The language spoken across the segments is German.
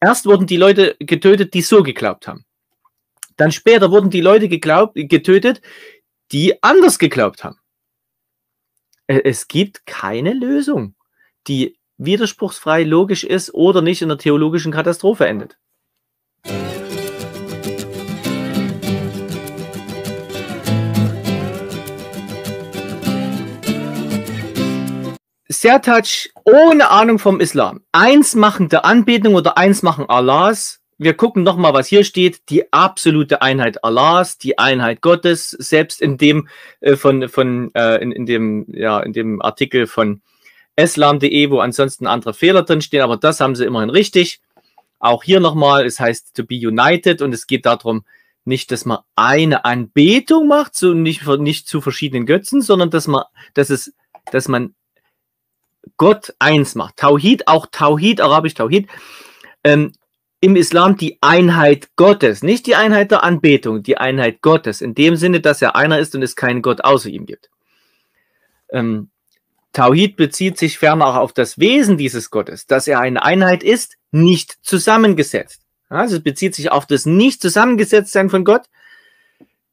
Erst wurden die Leute getötet, die so geglaubt haben. Dann später wurden die Leute geglaubt, getötet, die anders geglaubt haben. Äh, es gibt keine Lösung, die widerspruchsfrei logisch ist oder nicht in der theologischen Katastrophe endet. Sertac ohne Ahnung vom Islam. Eins machen der Anbetung oder eins machen Allahs. Wir gucken nochmal, was hier steht. Die absolute Einheit Allahs, die Einheit Gottes, selbst in dem äh, von, von äh, in, in, dem, ja, in dem Artikel von Islam.de, wo ansonsten andere Fehler drinstehen, aber das haben sie immerhin richtig. Auch hier nochmal, es heißt to be united und es geht darum, nicht, dass man eine Anbetung macht, so nicht, nicht zu verschiedenen Götzen, sondern dass man, dass es, dass man Gott eins macht. Tauhid, auch Tauhid, arabisch Tauhid, ähm, im Islam die Einheit Gottes, nicht die Einheit der Anbetung, die Einheit Gottes, in dem Sinne, dass er einer ist und es keinen Gott außer ihm gibt. Ähm, Tauhid bezieht sich ferner auch auf das Wesen dieses Gottes, dass er eine Einheit ist, nicht zusammengesetzt. Also es bezieht sich auf das nicht zusammengesetztsein von Gott,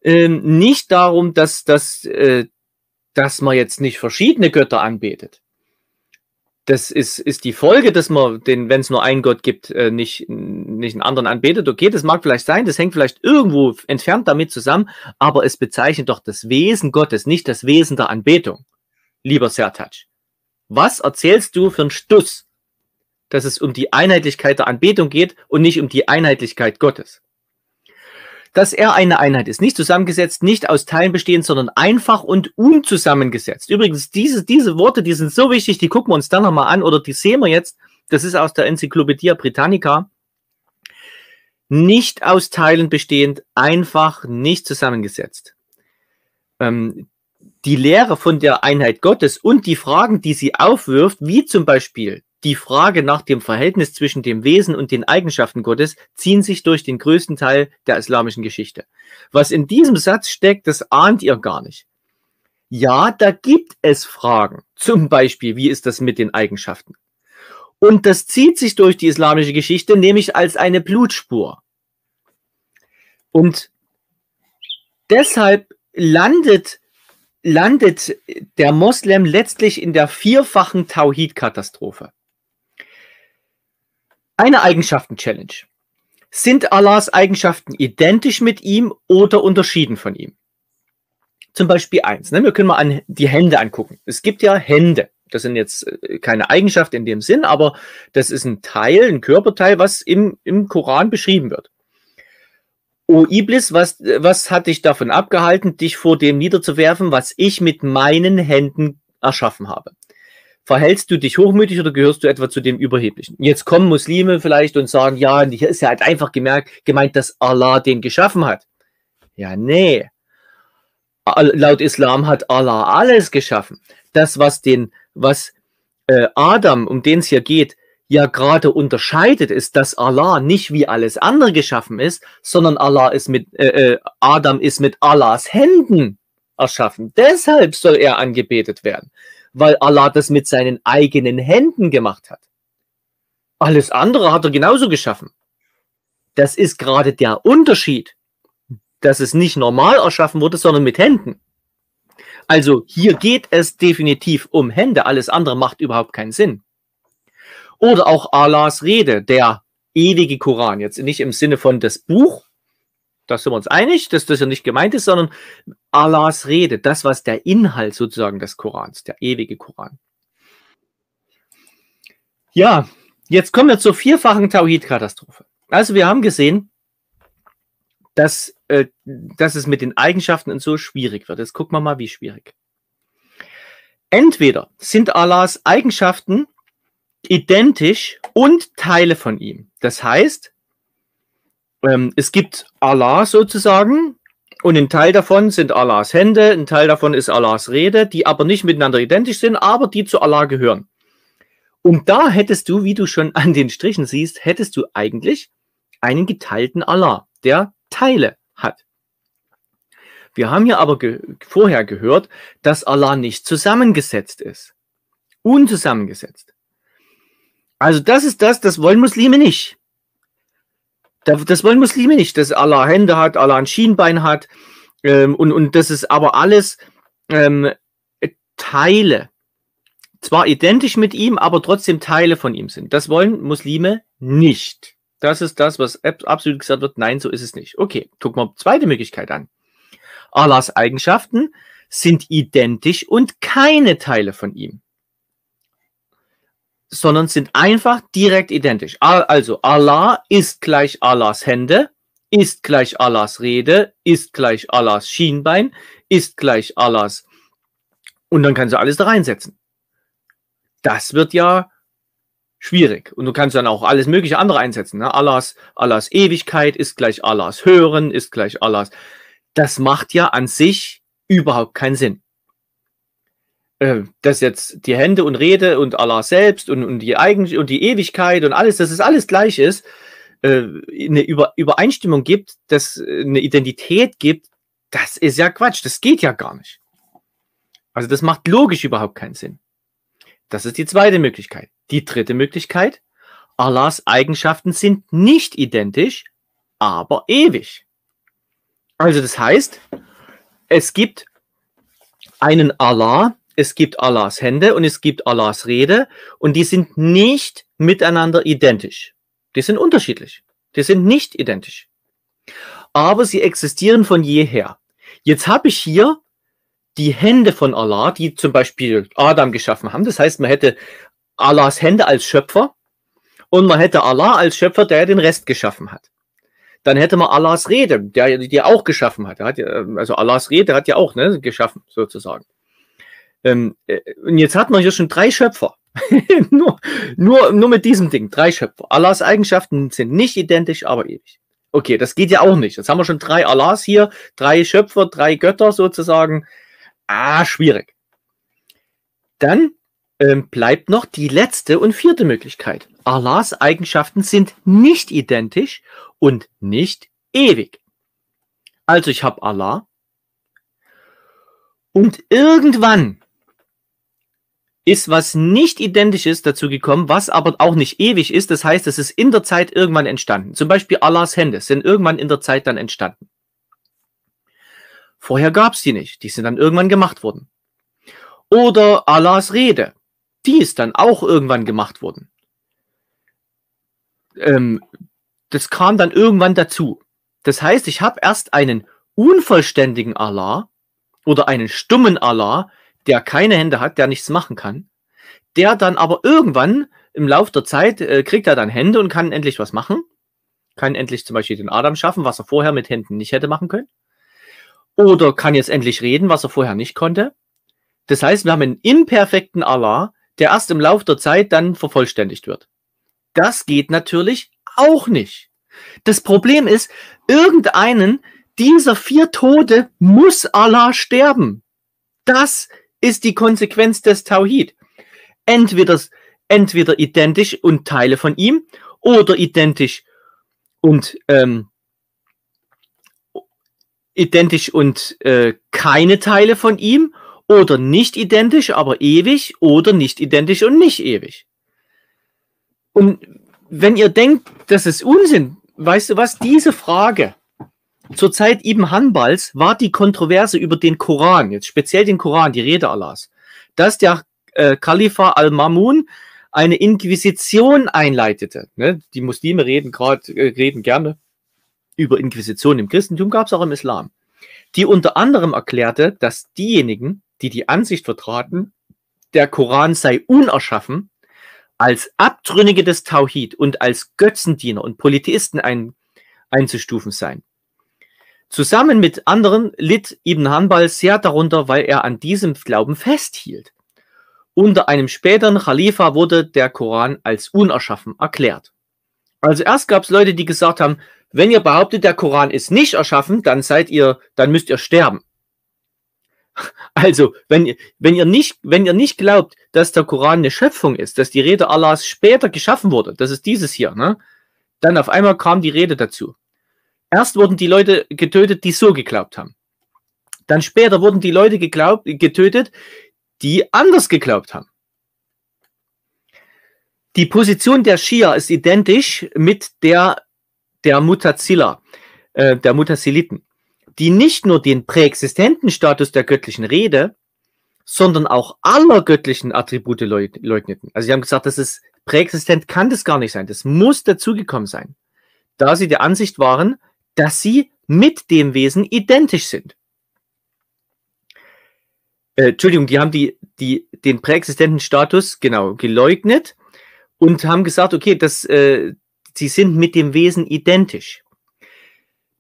ähm, nicht darum, dass, dass, äh, dass man jetzt nicht verschiedene Götter anbetet das ist, ist die Folge, dass man den, wenn es nur einen Gott gibt, äh, nicht, nicht einen anderen anbetet. Okay, das mag vielleicht sein, das hängt vielleicht irgendwo entfernt damit zusammen, aber es bezeichnet doch das Wesen Gottes, nicht das Wesen der Anbetung, lieber Sertac. Was erzählst du für einen Stuss, dass es um die Einheitlichkeit der Anbetung geht und nicht um die Einheitlichkeit Gottes? dass er eine Einheit ist. Nicht zusammengesetzt, nicht aus Teilen bestehend, sondern einfach und unzusammengesetzt. Übrigens, diese, diese Worte, die sind so wichtig, die gucken wir uns dann nochmal an oder die sehen wir jetzt. Das ist aus der Enzyklopädie Britannica. Nicht aus Teilen bestehend, einfach nicht zusammengesetzt. Ähm, die Lehre von der Einheit Gottes und die Fragen, die sie aufwirft, wie zum Beispiel, die Frage nach dem Verhältnis zwischen dem Wesen und den Eigenschaften Gottes ziehen sich durch den größten Teil der islamischen Geschichte. Was in diesem Satz steckt, das ahnt ihr gar nicht. Ja, da gibt es Fragen. Zum Beispiel, wie ist das mit den Eigenschaften? Und das zieht sich durch die islamische Geschichte, nämlich als eine Blutspur. Und deshalb landet, landet der Moslem letztlich in der vierfachen Tauhid-Katastrophe. Eine Eigenschaften-Challenge. Sind Allahs Eigenschaften identisch mit ihm oder unterschieden von ihm? Zum Beispiel eins. Ne? Wir können mal an die Hände angucken. Es gibt ja Hände. Das sind jetzt äh, keine Eigenschaften in dem Sinn, aber das ist ein Teil, ein Körperteil, was im, im Koran beschrieben wird. O Iblis, was, was hat dich davon abgehalten, dich vor dem niederzuwerfen, was ich mit meinen Händen erschaffen habe? verhältst du dich hochmütig oder gehörst du etwa zu dem Überheblichen? Jetzt kommen Muslime vielleicht und sagen, ja, hier ist ja halt einfach gemerkt, gemeint, dass Allah den geschaffen hat. Ja, nee. Laut Islam hat Allah alles geschaffen. Das, was den, was äh, Adam, um den es hier geht, ja gerade unterscheidet, ist, dass Allah nicht wie alles andere geschaffen ist, sondern Allah ist mit äh, äh Adam ist mit Allahs Händen erschaffen. Deshalb soll er angebetet werden weil Allah das mit seinen eigenen Händen gemacht hat. Alles andere hat er genauso geschaffen. Das ist gerade der Unterschied, dass es nicht normal erschaffen wurde, sondern mit Händen. Also hier geht es definitiv um Hände, alles andere macht überhaupt keinen Sinn. Oder auch Allahs Rede, der ewige Koran, jetzt nicht im Sinne von das Buch, da sind wir uns einig, dass das ja nicht gemeint ist, sondern Allahs Rede, das, was der Inhalt sozusagen des Korans, der ewige Koran. Ja, jetzt kommen wir zur vierfachen Tawhid-Katastrophe. Also wir haben gesehen, dass, äh, dass es mit den Eigenschaften und so schwierig wird. Jetzt gucken wir mal, wie schwierig. Entweder sind Allahs Eigenschaften identisch und Teile von ihm. Das heißt, ähm, es gibt Allah sozusagen, und ein Teil davon sind Allahs Hände, ein Teil davon ist Allahs Rede, die aber nicht miteinander identisch sind, aber die zu Allah gehören. Und da hättest du, wie du schon an den Strichen siehst, hättest du eigentlich einen geteilten Allah, der Teile hat. Wir haben ja aber ge vorher gehört, dass Allah nicht zusammengesetzt ist. Unzusammengesetzt. Also das ist das, das wollen Muslime nicht. Das wollen Muslime nicht, dass Allah Hände hat, Allah ein Schienbein hat. Ähm, und, und das ist aber alles ähm, Teile. Zwar identisch mit ihm, aber trotzdem Teile von ihm sind. Das wollen Muslime nicht. Das ist das, was absolut gesagt wird. Nein, so ist es nicht. Okay, gucken wir zweite Möglichkeit an. Allahs Eigenschaften sind identisch und keine Teile von ihm sondern sind einfach direkt identisch. Also Allah ist gleich Allahs Hände, ist gleich Allahs Rede, ist gleich Allahs Schienbein, ist gleich Allahs. Und dann kannst du alles da reinsetzen. Das wird ja schwierig. Und du kannst dann auch alles mögliche andere einsetzen. Ne? Allahs, Allahs Ewigkeit ist gleich Allahs Hören, ist gleich Allahs. Das macht ja an sich überhaupt keinen Sinn äh, dass jetzt die Hände und Rede und Allah selbst und, und, die, Eigen und die Ewigkeit und alles, dass es alles gleich ist, äh, eine Über Übereinstimmung gibt, dass äh, eine Identität gibt, das ist ja Quatsch, das geht ja gar nicht. Also das macht logisch überhaupt keinen Sinn. Das ist die zweite Möglichkeit. Die dritte Möglichkeit, Allahs Eigenschaften sind nicht identisch, aber ewig. Also das heißt, es gibt einen Allah, es gibt Allahs Hände und es gibt Allahs Rede und die sind nicht miteinander identisch. Die sind unterschiedlich. Die sind nicht identisch. Aber sie existieren von jeher. Jetzt habe ich hier die Hände von Allah, die zum Beispiel Adam geschaffen haben. Das heißt, man hätte Allahs Hände als Schöpfer und man hätte Allah als Schöpfer, der den Rest geschaffen hat. Dann hätte man Allahs Rede, der die auch geschaffen hat. Also Allahs Rede hat ja auch ne, geschaffen, sozusagen. Ähm, äh, und jetzt hat man hier schon drei Schöpfer. nur, nur, nur mit diesem Ding, drei Schöpfer. Allahs Eigenschaften sind nicht identisch, aber ewig. Okay, das geht ja auch nicht. Jetzt haben wir schon drei Allahs hier, drei Schöpfer, drei Götter sozusagen. Ah, schwierig. Dann ähm, bleibt noch die letzte und vierte Möglichkeit. Allahs Eigenschaften sind nicht identisch und nicht ewig. Also ich habe Allah und irgendwann ist was nicht identisch ist dazu gekommen, was aber auch nicht ewig ist. Das heißt, es ist in der Zeit irgendwann entstanden. Zum Beispiel Allahs Hände sind irgendwann in der Zeit dann entstanden. Vorher gab es die nicht. Die sind dann irgendwann gemacht worden. Oder Allahs Rede. Die ist dann auch irgendwann gemacht worden. Ähm, das kam dann irgendwann dazu. Das heißt, ich habe erst einen unvollständigen Allah oder einen stummen Allah, der keine Hände hat, der nichts machen kann, der dann aber irgendwann im Laufe der Zeit äh, kriegt er dann Hände und kann endlich was machen. Kann endlich zum Beispiel den Adam schaffen, was er vorher mit Händen nicht hätte machen können. Oder kann jetzt endlich reden, was er vorher nicht konnte. Das heißt, wir haben einen imperfekten Allah, der erst im Laufe der Zeit dann vervollständigt wird. Das geht natürlich auch nicht. Das Problem ist, irgendeinen dieser vier Tode muss Allah sterben. Das ist die Konsequenz des Tauhid. Entweder, entweder identisch und Teile von ihm oder identisch und ähm, identisch und äh, keine Teile von ihm oder nicht identisch, aber ewig oder nicht identisch und nicht ewig. Und wenn ihr denkt, das ist Unsinn, weißt du was, diese Frage zur Zeit Ibn Hanbals war die Kontroverse über den Koran, jetzt speziell den Koran, die Rede Allahs, dass der äh, Khalifa al-Mamun eine Inquisition einleitete. Ne? Die Muslime reden gerade äh, reden gerne über Inquisition im Christentum, gab es auch im Islam, die unter anderem erklärte, dass diejenigen, die die Ansicht vertraten, der Koran sei unerschaffen, als Abtrünnige des Tauhid und als Götzendiener und Polytheisten ein, einzustufen sein. Zusammen mit anderen litt Ibn Hanbal sehr darunter, weil er an diesem Glauben festhielt. Unter einem späteren Khalifa wurde der Koran als unerschaffen erklärt. Also erst gab es Leute, die gesagt haben, wenn ihr behauptet, der Koran ist nicht erschaffen, dann seid ihr, dann müsst ihr sterben. Also, wenn, wenn, ihr nicht, wenn ihr nicht glaubt, dass der Koran eine Schöpfung ist, dass die Rede Allahs später geschaffen wurde, das ist dieses hier, ne? dann auf einmal kam die Rede dazu. Erst wurden die Leute getötet, die so geglaubt haben. Dann später wurden die Leute geglaubt, getötet, die anders geglaubt haben. Die Position der Shia ist identisch mit der der Mutazila, äh, der Mutaziliten, die nicht nur den präexistenten Status der göttlichen Rede, sondern auch aller göttlichen Attribute leugneten. Also sie haben gesagt, das ist präexistent, kann das gar nicht sein. Das muss dazugekommen sein. Da sie der Ansicht waren, dass sie mit dem Wesen identisch sind. Äh, Entschuldigung, die haben die, die, den präexistenten Status genau geleugnet und haben gesagt, okay, das, äh, sie sind mit dem Wesen identisch.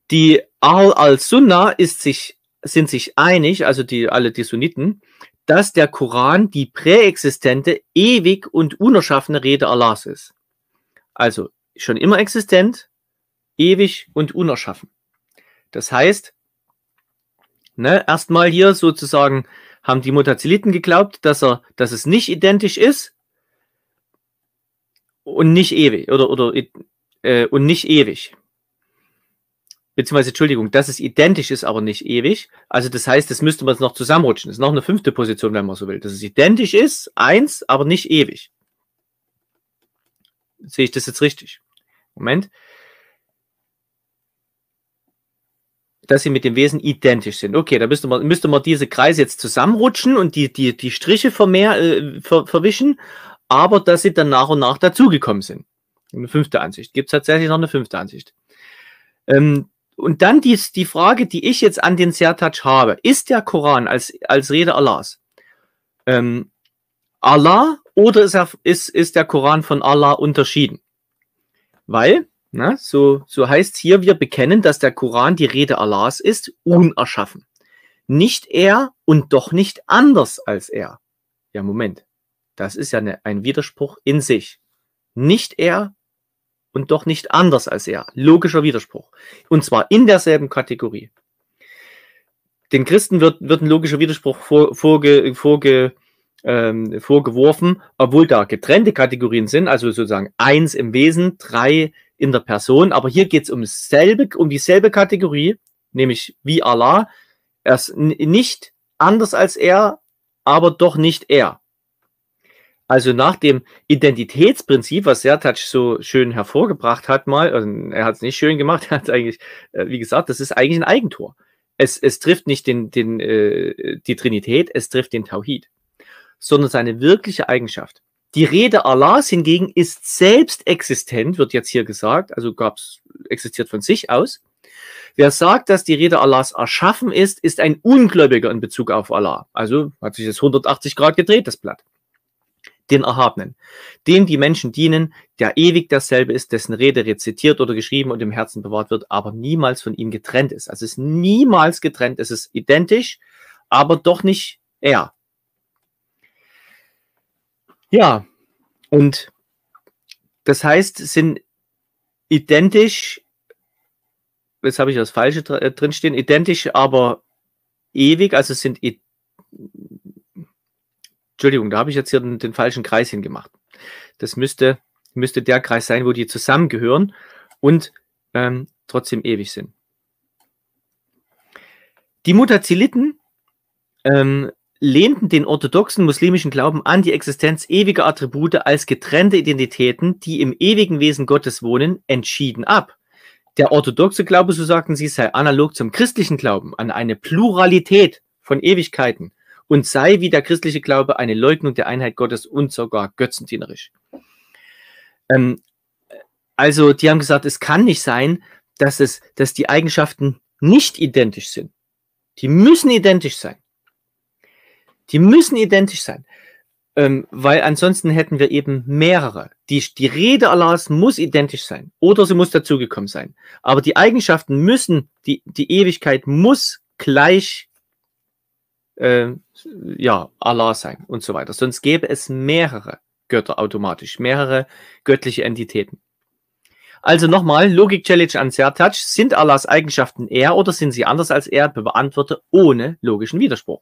Die Ahl al sunnah sich, sind sich einig, also die, alle die Sunniten, dass der Koran die präexistente, ewig und unerschaffene Rede Allahs ist. Also schon immer existent, ewig und unerschaffen. Das heißt, ne, erstmal hier sozusagen haben die Mutaziliten geglaubt, dass, er, dass es nicht identisch ist und nicht ewig oder, oder äh, und nicht ewig. Beziehungsweise, Entschuldigung, dass es identisch ist, aber nicht ewig. Also, das heißt, das müsste man noch zusammenrutschen. Das ist noch eine fünfte Position, wenn man so will. Dass es identisch ist, eins, aber nicht ewig. Sehe ich das jetzt richtig? Moment. dass sie mit dem Wesen identisch sind. Okay, da müsste man, müsste man diese Kreise jetzt zusammenrutschen und die, die, die Striche vermehr, äh, ver, verwischen, aber dass sie dann nach und nach dazugekommen sind. Eine fünfte Ansicht. Gibt es tatsächlich noch eine fünfte Ansicht. Ähm, und dann die, die Frage, die ich jetzt an den Sertouch habe. Ist der Koran als, als Rede Allahs ähm, Allah oder ist, er, ist, ist der Koran von Allah unterschieden? Weil na, ne? so, so heißt hier, wir bekennen, dass der Koran die Rede Allahs ist, unerschaffen. Nicht er und doch nicht anders als er. Ja, Moment. Das ist ja eine, ein Widerspruch in sich. Nicht er und doch nicht anders als er. Logischer Widerspruch. Und zwar in derselben Kategorie. Den Christen wird, wird ein logischer Widerspruch vor, vorge, vorge, ähm, vorgeworfen, obwohl da getrennte Kategorien sind, also sozusagen eins im Wesen, drei in der Person. Aber hier geht es um, selbe, um dieselbe Kategorie, nämlich wie Allah. Er ist nicht anders als er, aber doch nicht er. Also nach dem Identitätsprinzip, was Sertac so schön hervorgebracht hat, mal, also er hat es nicht schön gemacht, er hat eigentlich, äh, wie gesagt, das ist eigentlich ein Eigentor. Es, es trifft nicht den, den, äh, die Trinität, es trifft den Tauhid, sondern seine wirkliche Eigenschaft. Die Rede Allahs hingegen ist selbst existent, wird jetzt hier gesagt, also gab's, existiert von sich aus. Wer sagt, dass die Rede Allahs erschaffen ist, ist ein Ungläubiger in Bezug auf Allah. Also hat sich das 180 Grad gedreht, das Blatt. Den Erhabenen, dem die Menschen dienen, der ewig derselbe ist, dessen Rede rezitiert oder geschrieben und im Herzen bewahrt wird, aber niemals von ihm getrennt ist. Also es ist niemals getrennt, es ist identisch, aber doch nicht er. Ja, und das heißt, sind identisch, jetzt habe ich das Falsche äh, drinstehen, identisch, aber ewig, also sind, Entschuldigung, da habe ich jetzt hier den, den falschen Kreis hingemacht. Das müsste, müsste der Kreis sein, wo die zusammengehören und ähm, trotzdem ewig sind. Die Mutaziliten ähm, lehnten den orthodoxen muslimischen Glauben an die Existenz ewiger Attribute als getrennte Identitäten, die im ewigen Wesen Gottes wohnen, entschieden ab. Der orthodoxe Glaube, so sagten sie, sei analog zum christlichen Glauben an eine Pluralität von Ewigkeiten und sei wie der christliche Glaube eine Leugnung der Einheit Gottes und sogar götzendienerisch. Ähm, also die haben gesagt, es kann nicht sein, dass, es, dass die Eigenschaften nicht identisch sind. Die müssen identisch sein. Die müssen identisch sein. Ähm, weil ansonsten hätten wir eben mehrere. Die, die Rede Allahs muss identisch sein oder sie muss dazugekommen sein. Aber die Eigenschaften müssen, die, die Ewigkeit muss gleich äh, ja, Allah sein und so weiter. Sonst gäbe es mehrere Götter automatisch, mehrere göttliche Entitäten. Also nochmal, Logik Challenge an Sertac. Sind Allahs Eigenschaften er oder sind sie anders als er? Beantworte ohne logischen Widerspruch.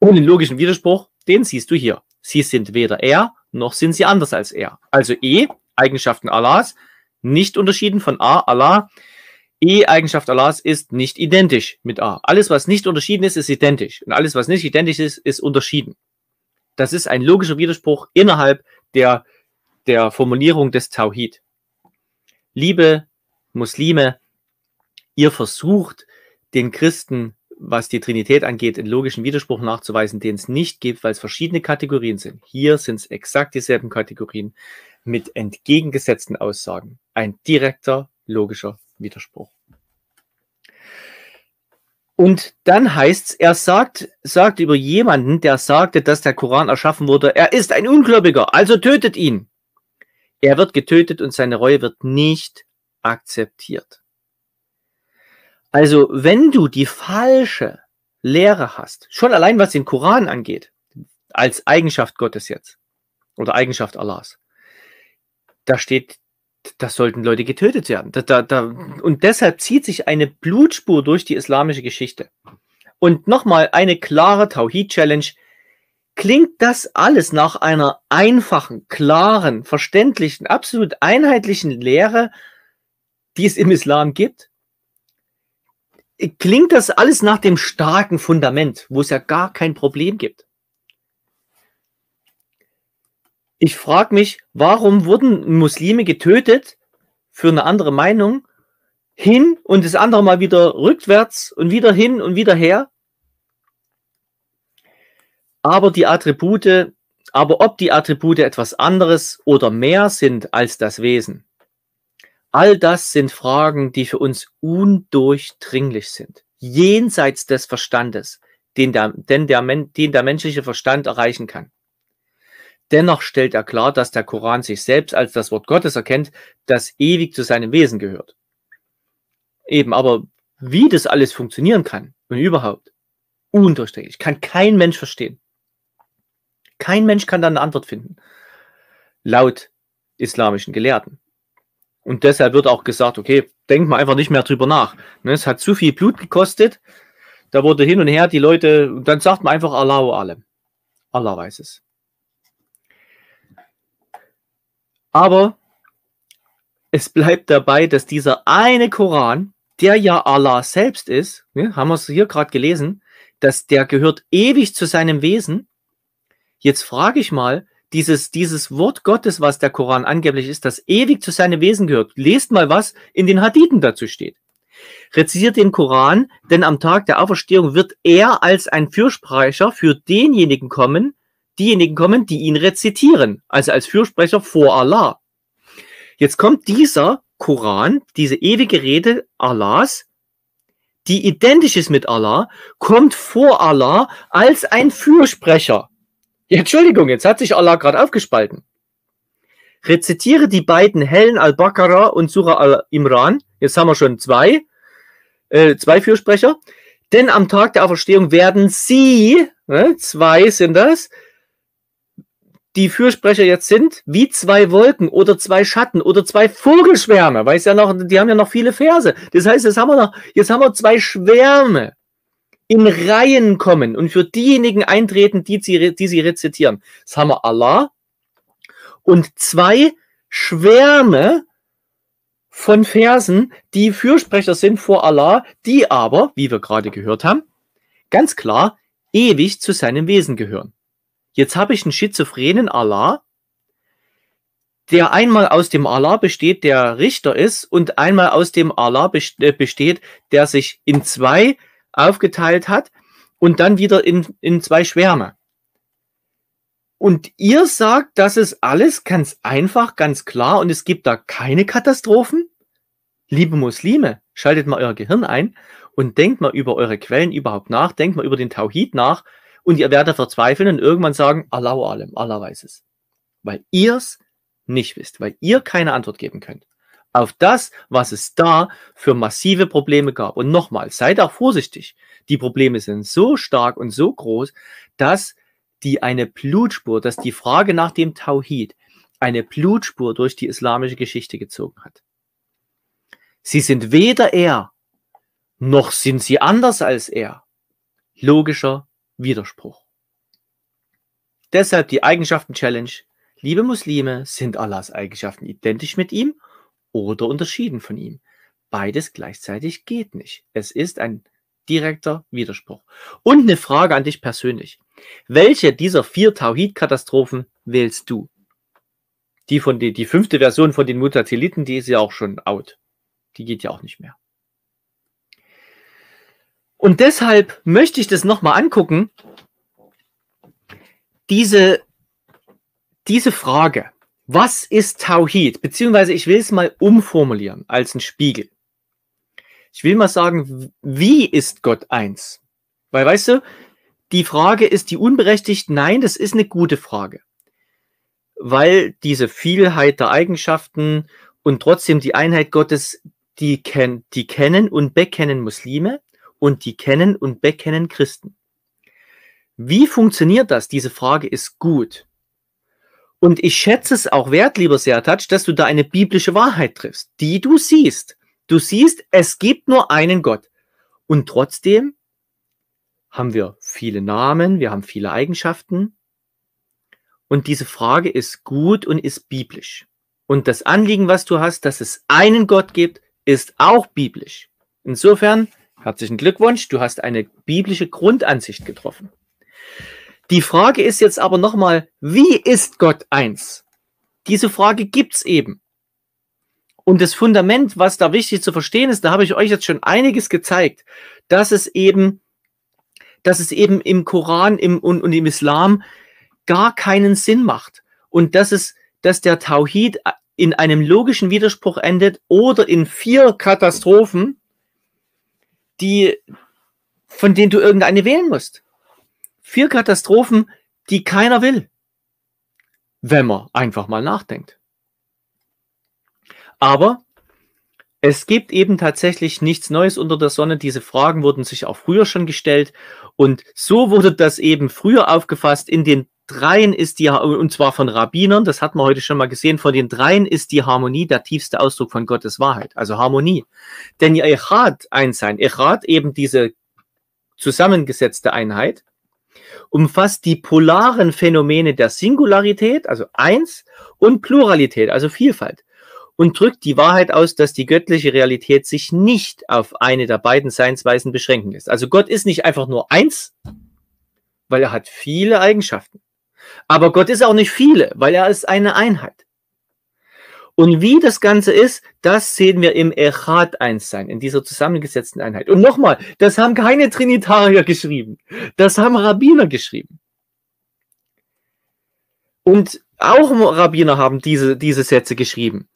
Ohne logischen Widerspruch, den siehst du hier. Sie sind weder er, noch sind sie anders als er. Also E, Eigenschaften Allahs, nicht unterschieden von A, Allah. E, Eigenschaft Allahs, ist nicht identisch mit A. Alles, was nicht unterschieden ist, ist identisch. Und alles, was nicht identisch ist, ist unterschieden. Das ist ein logischer Widerspruch innerhalb der, der Formulierung des Tawhid. Liebe Muslime, ihr versucht, den Christen was die Trinität angeht, einen logischen Widerspruch nachzuweisen, den es nicht gibt, weil es verschiedene Kategorien sind. Hier sind es exakt dieselben Kategorien mit entgegengesetzten Aussagen. Ein direkter logischer Widerspruch. Und dann heißt es, er sagt, sagt über jemanden, der sagte, dass der Koran erschaffen wurde, er ist ein Ungläubiger, also tötet ihn. Er wird getötet und seine Reue wird nicht akzeptiert. Also, wenn du die falsche Lehre hast, schon allein was den Koran angeht, als Eigenschaft Gottes jetzt oder Eigenschaft Allahs, da steht, da sollten Leute getötet werden. Da, da, da, und deshalb zieht sich eine Blutspur durch die islamische Geschichte. Und nochmal eine klare Tauhid-Challenge. Klingt das alles nach einer einfachen, klaren, verständlichen, absolut einheitlichen Lehre, die es im Islam gibt? klingt das alles nach dem starken Fundament, wo es ja gar kein Problem gibt. Ich frage mich, warum wurden Muslime getötet für eine andere Meinung hin und das andere mal wieder rückwärts und wieder hin und wieder her? Aber die Attribute, aber ob die Attribute etwas anderes oder mehr sind als das Wesen, All das sind Fragen, die für uns undurchdringlich sind, jenseits des Verstandes, den der, den der, den der menschliche Verstand erreichen kann. Dennoch stellt er klar, dass der Koran sich selbst als das Wort Gottes erkennt, das ewig zu seinem Wesen gehört. Eben, aber wie das alles funktionieren kann und überhaupt, undurchdringlich, kann kein Mensch verstehen. Kein Mensch kann da eine Antwort finden, laut islamischen Gelehrten. Und deshalb wird auch gesagt, okay, denkt mal einfach nicht mehr drüber nach. Ne, es hat zu viel Blut gekostet. Da wurde hin und her die Leute, und dann sagt man einfach Allah Alem. Allah weiß es. Aber es bleibt dabei, dass dieser eine Koran, der ja Allah selbst ist, ne, haben wir es hier gerade gelesen, dass der gehört ewig zu seinem Wesen. Jetzt frage ich mal, dieses, dieses Wort Gottes, was der Koran angeblich ist, das ewig zu seinem Wesen gehört. Lest mal, was in den Hadithen dazu steht. Rezitiert den Koran, denn am Tag der Auferstehung wird er als ein Fürsprecher für denjenigen kommen, diejenigen kommen, die ihn rezitieren, also als Fürsprecher vor Allah. Jetzt kommt dieser Koran, diese ewige Rede Allahs, die identisch ist mit Allah, kommt vor Allah als ein Fürsprecher. Entschuldigung, jetzt hat sich Allah gerade aufgespalten. Rezitiere die beiden Hellen Al-Baqarah und Surah Al-Imran. Jetzt haben wir schon zwei, äh, zwei Fürsprecher. Denn am Tag der Auferstehung werden sie, ne, zwei sind das, die Fürsprecher jetzt sind, wie zwei Wolken oder zwei Schatten oder zwei Vogelschwärme. Weiß ja noch, die haben ja noch viele Verse. Das heißt, jetzt haben wir noch, jetzt haben wir zwei Schwärme in Reihen kommen und für diejenigen eintreten, die sie, die sie rezitieren. Das haben wir Allah und zwei Schwärme von Versen, die Fürsprecher sind vor Allah, die aber, wie wir gerade gehört haben, ganz klar ewig zu seinem Wesen gehören. Jetzt habe ich einen schizophrenen Allah, der einmal aus dem Allah besteht, der Richter ist, und einmal aus dem Allah äh, besteht, der sich in zwei aufgeteilt hat und dann wieder in, in zwei Schwärme. Und ihr sagt, das ist alles ganz einfach, ganz klar und es gibt da keine Katastrophen? Liebe Muslime, schaltet mal euer Gehirn ein und denkt mal über eure Quellen überhaupt nach, denkt mal über den Tauhid nach und ihr werdet verzweifeln und irgendwann sagen, Allahu Alem, Allah weiß es. Weil ihr es nicht wisst, weil ihr keine Antwort geben könnt auf das, was es da für massive Probleme gab. Und nochmal, seid auch vorsichtig. Die Probleme sind so stark und so groß, dass die eine Blutspur, dass die Frage nach dem Tauhid eine Blutspur durch die islamische Geschichte gezogen hat. Sie sind weder er, noch sind sie anders als er. Logischer Widerspruch. Deshalb die Eigenschaften-Challenge. Liebe Muslime, sind Allahs Eigenschaften identisch mit ihm oder unterschieden von ihm. Beides gleichzeitig geht nicht. Es ist ein direkter Widerspruch. Und eine Frage an dich persönlich. Welche dieser vier Tauhid-Katastrophen wählst du? Die von die, die fünfte Version von den Mutatiliten, die ist ja auch schon out. Die geht ja auch nicht mehr. Und deshalb möchte ich das nochmal angucken. Diese, diese Frage, was ist Tauhid? Beziehungsweise ich will es mal umformulieren als ein Spiegel. Ich will mal sagen, wie ist Gott eins? Weil, weißt du, die Frage ist die unberechtigt? Nein, das ist eine gute Frage. Weil diese Vielheit der Eigenschaften und trotzdem die Einheit Gottes, die, ken die kennen und bekennen Muslime und die kennen und bekennen Christen. Wie funktioniert das? Diese Frage ist gut. Und ich schätze es auch wert, lieber Sertac, dass du da eine biblische Wahrheit triffst, die du siehst. Du siehst, es gibt nur einen Gott. Und trotzdem haben wir viele Namen, wir haben viele Eigenschaften. Und diese Frage ist gut und ist biblisch. Und das Anliegen, was du hast, dass es einen Gott gibt, ist auch biblisch. Insofern, herzlichen Glückwunsch, du hast eine biblische Grundansicht getroffen. Die Frage ist jetzt aber nochmal, wie ist Gott eins? Diese Frage gibt es eben. Und das Fundament, was da wichtig zu verstehen ist, da habe ich euch jetzt schon einiges gezeigt, dass es eben, dass es eben im Koran im, und, und im Islam gar keinen Sinn macht. Und dass es, dass der Tauhid in einem logischen Widerspruch endet oder in vier Katastrophen, die, von denen du irgendeine wählen musst vier Katastrophen, die keiner will, wenn man einfach mal nachdenkt. Aber es gibt eben tatsächlich nichts Neues unter der Sonne. Diese Fragen wurden sich auch früher schon gestellt. Und so wurde das eben früher aufgefasst. In den dreien ist die, und zwar von Rabbinern, das hat man heute schon mal gesehen, von den dreien ist die Harmonie der tiefste Ausdruck von Gottes Wahrheit. Also Harmonie. Denn ihr Echad, Einssein, Echad eben diese zusammengesetzte Einheit umfasst die polaren Phänomene der Singularität, also Eins, und Pluralität, also Vielfalt, und drückt die Wahrheit aus, dass die göttliche Realität sich nicht auf eine der beiden Seinsweisen beschränken lässt. Also Gott ist nicht einfach nur eins, weil er hat viele Eigenschaften. Aber Gott ist auch nicht viele, weil er ist eine Einheit. Und wie das Ganze ist, das sehen wir im Echad Einssein, in dieser zusammengesetzten Einheit. Und nochmal, das haben keine Trinitarier geschrieben. Das haben Rabbiner geschrieben. Und auch Rabbiner haben diese, diese Sätze geschrieben,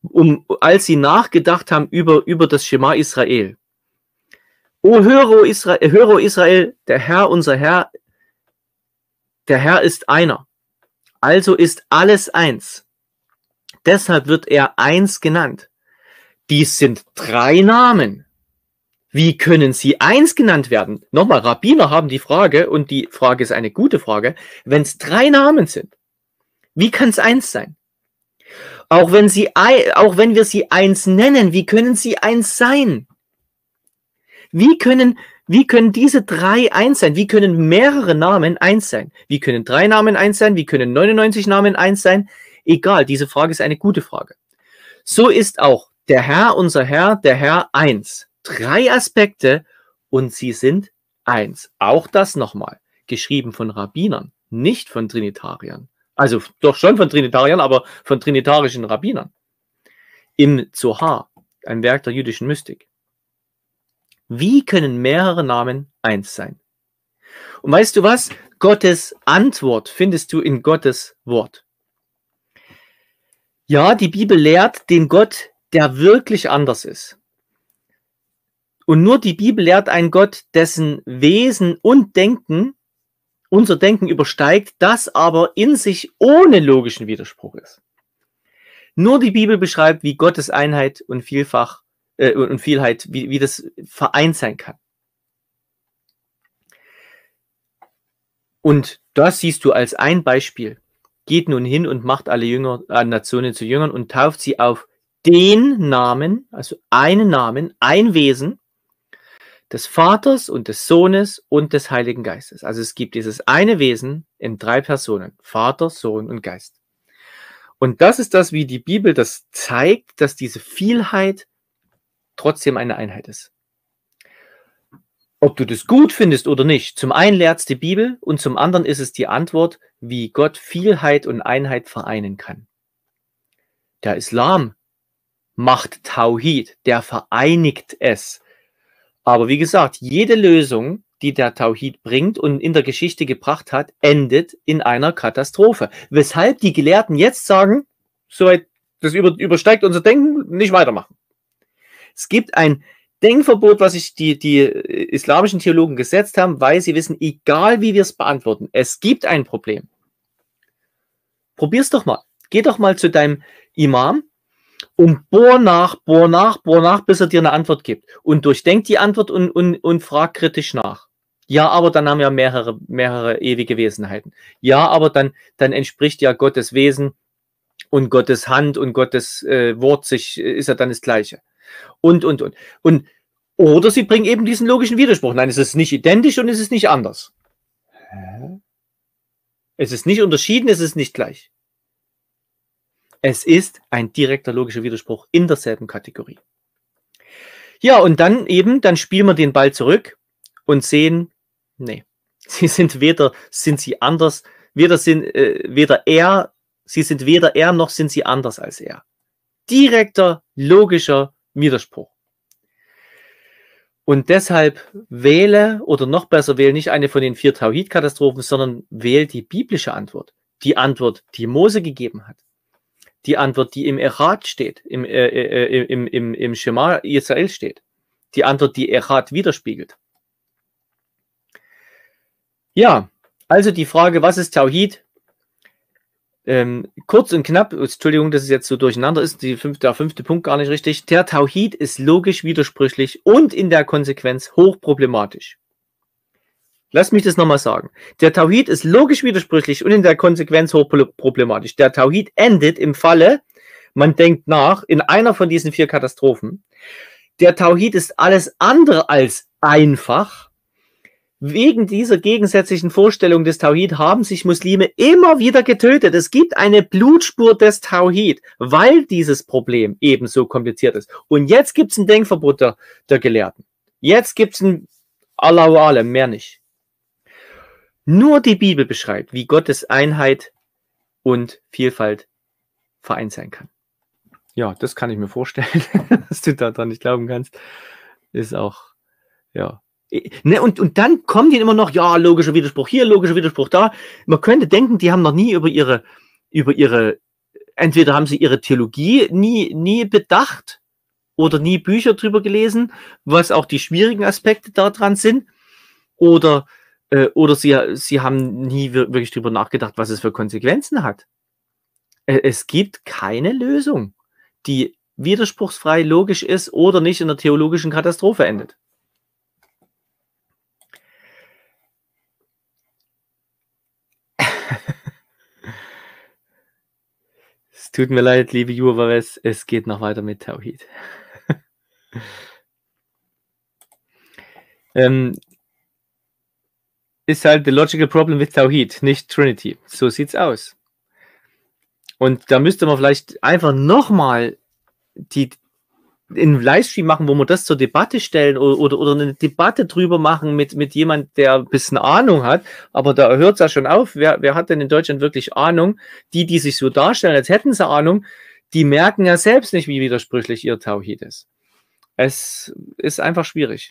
um, als sie nachgedacht haben über, über das Schema Israel. O höre, o Israel, höre, o Israel, der Herr, unser Herr, der Herr ist einer. Also ist alles eins. Deshalb wird er eins genannt. Dies sind drei Namen. Wie können sie eins genannt werden? Nochmal, Rabbiner haben die Frage, und die Frage ist eine gute Frage, wenn es drei Namen sind, wie kann es eins sein? Auch wenn, sie, auch wenn wir sie eins nennen, wie können sie eins sein? Wie können, wie können diese drei eins sein? Wie können mehrere Namen eins sein? Wie können drei Namen eins sein? Wie können 99 Namen eins sein? Egal, diese Frage ist eine gute Frage. So ist auch der Herr, unser Herr, der Herr eins. Drei Aspekte und sie sind eins. Auch das nochmal, geschrieben von Rabbinern, nicht von Trinitariern. Also doch schon von Trinitariern, aber von trinitarischen Rabbinern. Im Zohar, ein Werk der jüdischen Mystik. Wie können mehrere Namen eins sein? Und weißt du was? Gottes Antwort findest du in Gottes Wort. Ja, die Bibel lehrt den Gott, der wirklich anders ist. Und nur die Bibel lehrt einen Gott, dessen Wesen und Denken unser Denken übersteigt, das aber in sich ohne logischen Widerspruch ist. Nur die Bibel beschreibt, wie Gottes Einheit und Vielfach äh, und Vielheit, wie, wie das vereint sein kann. Und das siehst du als ein Beispiel geht nun hin und macht alle Jünger, äh, Nationen zu Jüngern und tauft sie auf den Namen, also einen Namen, ein Wesen des Vaters und des Sohnes und des Heiligen Geistes. Also es gibt dieses eine Wesen in drei Personen, Vater, Sohn und Geist. Und das ist das, wie die Bibel das zeigt, dass diese Vielheit trotzdem eine Einheit ist ob du das gut findest oder nicht, zum einen lehrt es die Bibel und zum anderen ist es die Antwort, wie Gott Vielheit und Einheit vereinen kann. Der Islam macht Tauhid, der vereinigt es. Aber wie gesagt, jede Lösung, die der Tauhid bringt und in der Geschichte gebracht hat, endet in einer Katastrophe. Weshalb die Gelehrten jetzt sagen, soweit das über, übersteigt unser Denken, nicht weitermachen. Es gibt ein Denkverbot, was sich die, die äh, islamischen Theologen gesetzt haben, weil sie wissen, egal wie wir es beantworten, es gibt ein Problem. Probier's doch mal. Geh doch mal zu deinem Imam und bohr nach, bohr nach, bohr nach, bis er dir eine Antwort gibt. Und durchdenk die Antwort und, und, und frag kritisch nach. Ja, aber dann haben wir mehrere, mehrere ewige Wesenheiten. Ja, aber dann, dann entspricht ja Gottes Wesen und Gottes Hand und Gottes äh, Wort sich, äh, ist ja dann das Gleiche und, und, und. Und oder sie bringen eben diesen logischen Widerspruch. Nein, es ist nicht identisch und es ist nicht anders. Hä? Es ist nicht unterschieden, es ist nicht gleich. Es ist ein direkter logischer Widerspruch in derselben Kategorie. Ja, und dann eben, dann spielen wir den Ball zurück und sehen, nee, sie sind weder, sind sie anders, weder sind, äh, weder er, sie sind weder er noch sind sie anders als er. Direkter, logischer Widerspruch. Und deshalb wähle oder noch besser wähle nicht eine von den vier Tauhid-Katastrophen, sondern wähle die biblische Antwort. Die Antwort, die Mose gegeben hat. Die Antwort, die im Echad steht, im, äh, äh, äh im, im, im Schema Israel steht. Die Antwort, die Echad widerspiegelt. Ja, also die Frage, was ist Tauhid? Ähm, kurz und knapp, Entschuldigung, dass es jetzt so durcheinander ist, die fünfte, der fünfte Punkt gar nicht richtig. Der Tauhid ist logisch widersprüchlich und in der Konsequenz hochproblematisch. Lass mich das nochmal sagen. Der Tauhid ist logisch widersprüchlich und in der Konsequenz hochproblematisch. Der Tauhid endet im Falle, man denkt nach, in einer von diesen vier Katastrophen. Der Tauhid ist alles andere als einfach Wegen dieser gegensätzlichen Vorstellung des Tauhid haben sich Muslime immer wieder getötet. Es gibt eine Blutspur des Tauhid, weil dieses Problem ebenso kompliziert ist. Und jetzt gibt es ein Denkverbot der, der Gelehrten. Jetzt gibt es ein Allahu Alem, mehr nicht. Nur die Bibel beschreibt, wie Gottes Einheit und Vielfalt vereint sein kann. Ja, das kann ich mir vorstellen, dass du daran nicht glauben kannst. Ist auch, ja, Ne, und, und dann kommen die immer noch, ja, logischer Widerspruch hier, logischer Widerspruch da. Man könnte denken, die haben noch nie über ihre, über ihre, entweder haben sie ihre Theologie nie, nie bedacht oder nie Bücher drüber gelesen, was auch die schwierigen Aspekte daran sind, oder, äh, oder sie, sie haben nie wirklich drüber nachgedacht, was es für Konsequenzen hat. Äh, es gibt keine Lösung, die widerspruchsfrei logisch ist oder nicht in der theologischen Katastrophe endet. tut mir leid, liebe Juwaves, es geht noch weiter mit Tauhid. ähm, ist halt the logical problem with Tauhid, nicht Trinity. So sieht's aus. Und da müsste man vielleicht einfach nochmal die einen Livestream machen, wo wir das zur Debatte stellen oder, oder, oder eine Debatte drüber machen mit, mit jemand, der ein bisschen Ahnung hat. Aber da hört es ja schon auf. Wer, wer hat denn in Deutschland wirklich Ahnung? Die, die sich so darstellen, als hätten sie Ahnung, die merken ja selbst nicht, wie widersprüchlich ihr Tauhid ist. Es ist einfach schwierig.